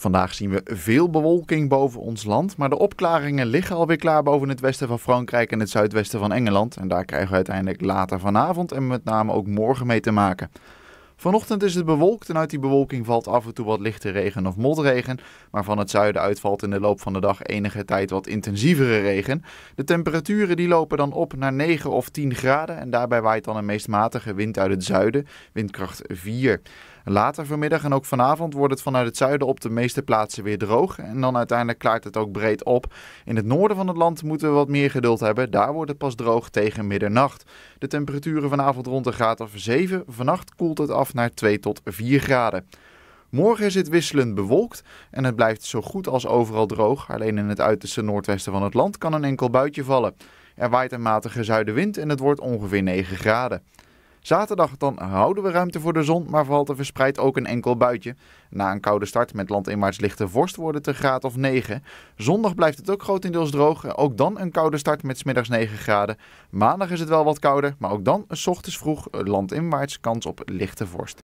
Vandaag zien we veel bewolking boven ons land, maar de opklaringen liggen alweer klaar boven het westen van Frankrijk en het zuidwesten van Engeland. En daar krijgen we uiteindelijk later vanavond en met name ook morgen mee te maken. Vanochtend is het bewolkt en uit die bewolking valt af en toe wat lichte regen of motregen. Maar van het zuiden uit valt in de loop van de dag enige tijd wat intensievere regen. De temperaturen die lopen dan op naar 9 of 10 graden en daarbij waait dan een meest matige wind uit het zuiden, windkracht 4. Later vanmiddag en ook vanavond wordt het vanuit het zuiden op de meeste plaatsen weer droog. En dan uiteindelijk klaart het ook breed op. In het noorden van het land moeten we wat meer geduld hebben. Daar wordt het pas droog tegen middernacht. De temperaturen vanavond rond de graad of 7. Vannacht koelt het af naar 2 tot 4 graden. Morgen is het wisselend bewolkt en het blijft zo goed als overal droog. Alleen in het uiterste noordwesten van het land kan een enkel buitje vallen. Er waait een matige zuidenwind en het wordt ongeveer 9 graden. Zaterdag dan houden we ruimte voor de zon, maar valt er verspreid ook een enkel buitje. Na een koude start met landinwaarts lichte vorst worden het een graad of 9. Zondag blijft het ook grotendeels droog. Ook dan een koude start met smiddags 9 graden. Maandag is het wel wat kouder, maar ook dan s ochtends vroeg eh, landinwaarts kans op lichte vorst.